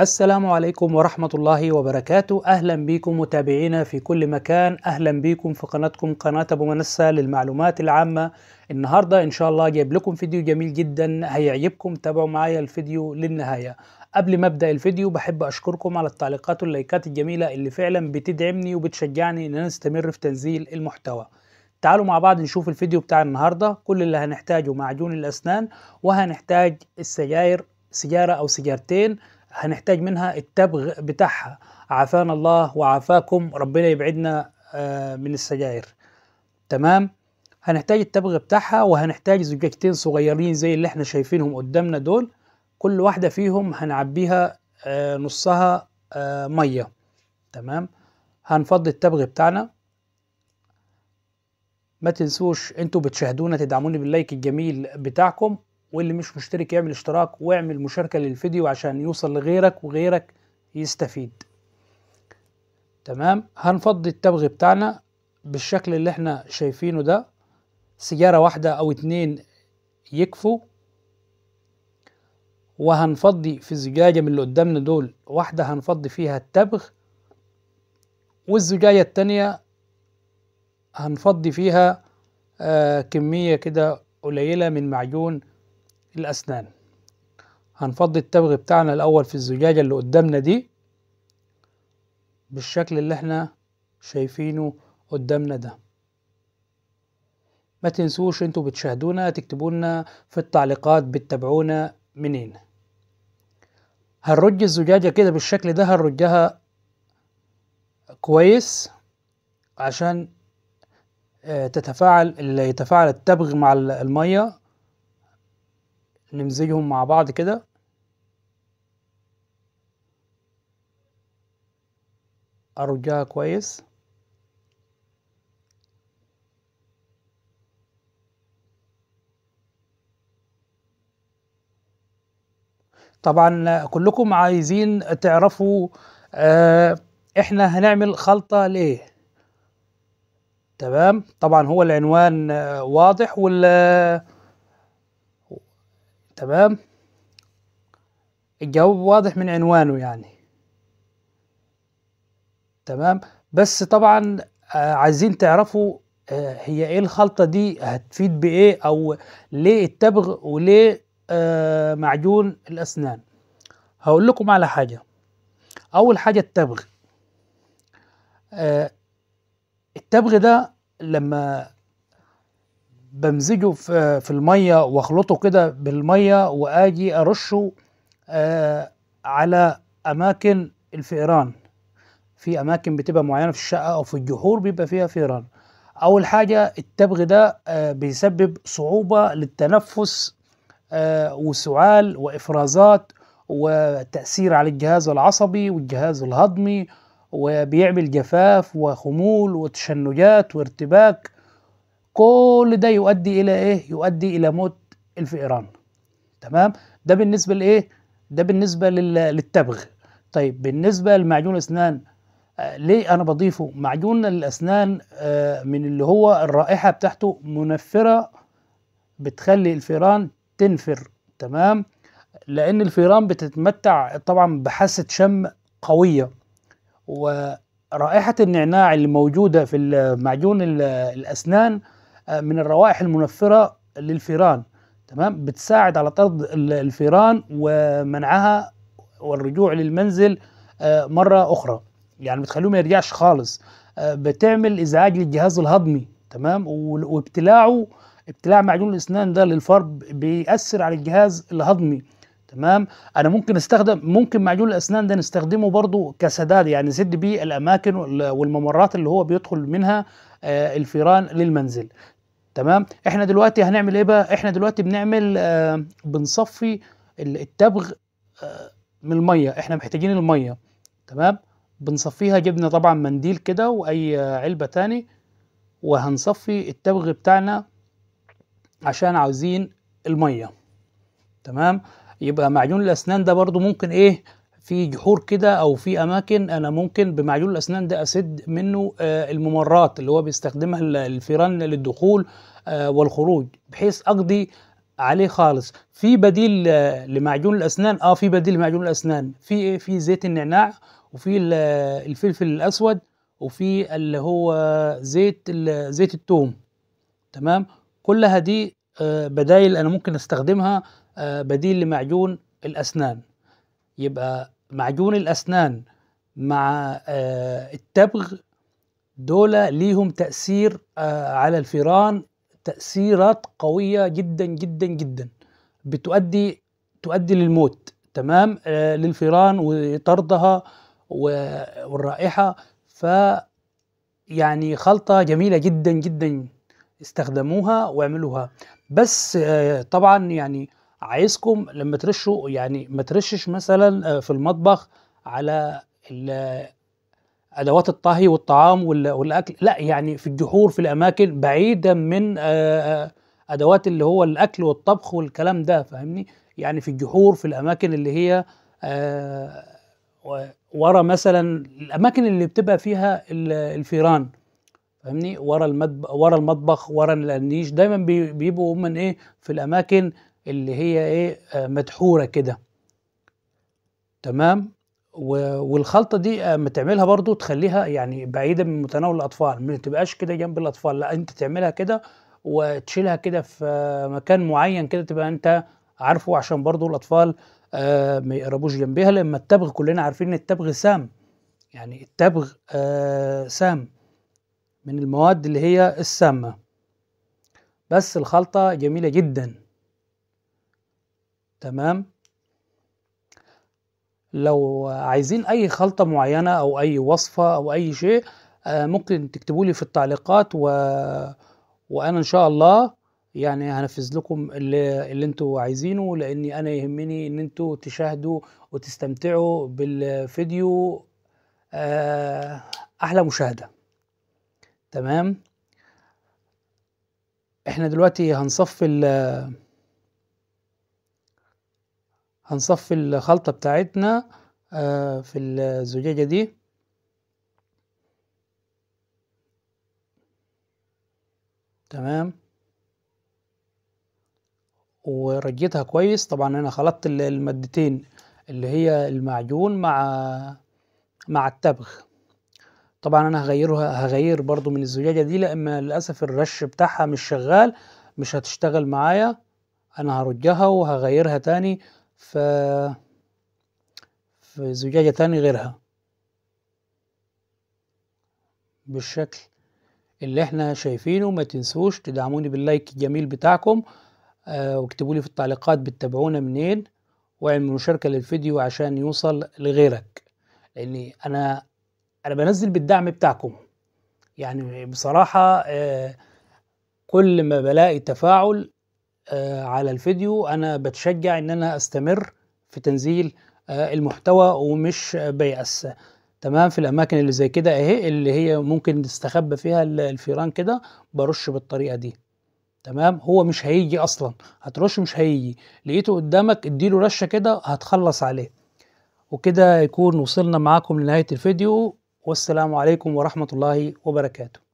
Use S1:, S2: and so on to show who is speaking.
S1: السلام عليكم ورحمة الله وبركاته أهلا بكم متابعينا في كل مكان أهلا بكم في قناتكم قناة أبو منسة للمعلومات العامة النهاردة إن شاء الله جايب لكم فيديو جميل جدا هيعجبكم تابعوا معايا الفيديو للنهاية قبل ما ابدا الفيديو بحب اشكركم على التعليقات واللايكات الجميله اللي فعلا بتدعمني وبتشجعني ان انا استمر في تنزيل المحتوى تعالوا مع بعض نشوف الفيديو بتاع النهارده كل اللي هنحتاجه معجون الاسنان وهنحتاج السجاير سجاره او سجارتين هنحتاج منها التبغ بتاعها عافانا الله وعافاكم ربنا يبعدنا آه، من السجاير تمام هنحتاج التبغ بتاعها وهنحتاج زجاجتين صغيرين زي اللي احنا شايفينهم قدامنا دول كل واحدة فيهم هنعبيها آه، نصها آه، مية تمام هنفضي التبغ بتاعنا ما تنسوش انتوا بتشاهدونا تدعموني باللايك الجميل بتاعكم واللي مش مشترك يعمل اشتراك واعمل مشاركة للفيديو عشان يوصل لغيرك وغيرك يستفيد تمام هنفضي التبغ بتاعنا بالشكل اللي احنا شايفينه ده سيجارة واحدة او اتنين يكفوا وهنفضي في الزجاجة من اللي قدامنا دول واحدة هنفضي فيها التبغ والزجاجة التانية هنفضي فيها آه كمية كده قليلة من معجون الأسنان هنفضي التبغ بتاعنا الأول في الزجاجة اللي قدامنا دي بالشكل اللي احنا شايفينه قدامنا ده ما تنسوش انتوا بتشاهدونا تكتبونا في التعليقات بتتابعونا منين هنرج الزجاجة كده بالشكل ده هنرجها كويس عشان آه، تتفاعل يتفاعل التبغ مع المية نمزجهم مع بعض كده أرجها كويس طبعا كلكم عايزين تعرفوا آه احنا هنعمل خلطة ليه تمام طبعا هو العنوان آه، واضح وال تمام الجواب واضح من عنوانه يعني تمام بس طبعا آه، عايزين تعرفوا آه، هي ايه الخلطه دي هتفيد بايه او ليه التبغ وليه آه، معجون الاسنان هقول لكم على حاجه اول حاجه التبغ التبغ ده لما بمزجه في الميه واخلطه كده بالميه واجي ارشه آه، على اماكن الفئران في اماكن بتبقى معينه في الشقه او في الجحور بيبقى فيها فئران اول حاجه التبغ ده آه، بيسبب صعوبه للتنفس آه، وسعال وافرازات وتاثير على الجهاز العصبي والجهاز الهضمي وبيعمل جفاف وخمول وتشنجات وارتباك كل ده يؤدي الى ايه يؤدي الى موت الفئران تمام ده بالنسبه لايه ده بالنسبه للتبغ طيب بالنسبه لمعجون الاسنان آه، ليه انا بضيفه معجون الاسنان آه، من اللي هو الرائحه بتاعته منفره بتخلي الفئران تنفر تمام لان الفئران بتتمتع طبعا بحاسه شم قويه ورائحه النعناع اللي موجوده في معجون الاسنان آه، من الروائح المنفره للفيران تمام بتساعد على طرد الفيران ومنعها والرجوع للمنزل آه، مره اخرى يعني بتخليه ما يرجعش خالص آه، بتعمل ازعاج للجهاز الهضمي تمام وابتلاعه ابتلاع معجون الاسنان ده للفرد بيأثر على الجهاز الهضمي تمام انا ممكن استخدم ممكن معجون الاسنان ده نستخدمه برضو كسداد يعني نسد بيه الاماكن والممرات اللي هو بيدخل منها الفيران للمنزل تمام احنا دلوقتي هنعمل ايه بقى احنا دلوقتي بنعمل آه بنصفي التبغ آه من الميه احنا محتاجين الميه تمام بنصفيها جبنا طبعا منديل كده واي علبه تاني وهنصفي التبغ بتاعنا عشان عاوزين الميه تمام يبقى معجون الاسنان ده برضو ممكن ايه في جحور كده او في اماكن انا ممكن بمعجون الاسنان ده اسد منه آه، الممرات اللي هو بيستخدمها الفيران للدخول آه، والخروج بحيث اقضي عليه خالص في بديل آه، لمعجون الاسنان اه في بديل لمعجون الاسنان في ايه في زيت النعناع وفي الفلفل الاسود وفي اللي هو زيت زيت الثوم تمام كلها دي بدايل انا ممكن استخدمها بديل لمعجون الاسنان يبقى معجون الأسنان مع آه، التبغ دول ليهم تأثير آه، على الفيران تأثيرات قوية جدا جدا جدا بتؤدي تؤدي للموت تمام آه، للفيران وطردها والرائحة ف يعني خلطة جميلة جدا جدا استخدموها واعملوها بس طبعا يعني عايزكم لما ترشوا يعني ما ترشش مثلا آه، في المطبخ على ادوات الطهي والطعام والاكل لا يعني في الجحور في الاماكن بعيدا من آه، آه، ادوات اللي هو الاكل والطبخ والكلام ده فاهمني يعني في الجحور في الاماكن اللي هي ورا مثلا الاماكن اللي بتبقى فيها الفيران فاهمني ورا المطبخ ورا المطبخ ورا النيش دايما بيبقوا من ايه في الاماكن اللي هي ايه آه، مدحوره كده تمام والخلطه دي آه، اما تعملها برضو تخليها يعني بعيده من متناول الاطفال ما تبقاش كده جنب الاطفال لا انت تعملها كده وتشيلها كده في مكان معين كده تبقى انت عارفه عشان برضو الاطفال آه، ما يقربوش جنبها لما التبغ كلنا عارفين ان التبغ سام يعني التبغ سام من المواد اللي هي السامه بس الخلطه جميله جدا تمام لو عايزين اي خلطة معينة او اي وصفة او اي شيء آه، ممكن تكتبوا لي في التعليقات و... وانا ان شاء الله يعني هنفذ لكم اللي, اللي انتوا عايزينه لاني انا يهمني ان انتوا تشاهدوا وتستمتعوا بالفيديو آه، احلى مشاهدة تمام احنا دلوقتي هنصفي هنصفي الخلطة بتاعتنا آه، في الزجاجة دي تمام ورجيتها كويس طبعا انا خلطت المادتين اللي هي المعجون مع مع التبغ طبعا انا هغيرها هغير برضو من الزجاجة دي لان للأسف الرش بتاعها مش شغال مش هتشتغل معايا انا هرجها وهغيرها تاني ف في زجاجة تاني غيرها بالشكل اللي احنا شايفينه ما تنسوش تدعموني باللايك الجميل بتاعكم آه واكتبوا لي في التعليقات بتتابعونا منين واعملوا مشاركة للفيديو عشان يوصل لغيرك لاني انا انا بنزل بالدعم بتاعكم يعني بصراحة آه كل ما بلاقي تفاعل آه، على الفيديو انا بتشجع ان انا استمر في تنزيل آه، المحتوى ومش بيأس تمام في الاماكن اللي زي كده اهي اللي هي ممكن تستخبى فيها الفيران كده برش بالطريقه دي تمام هو مش هيجي اصلا هترش مش هيجي لقيته قدامك اديله رشه كده هتخلص عليه وكده يكون وصلنا معاكم لنهايه الفيديو والسلام عليكم ورحمه الله وبركاته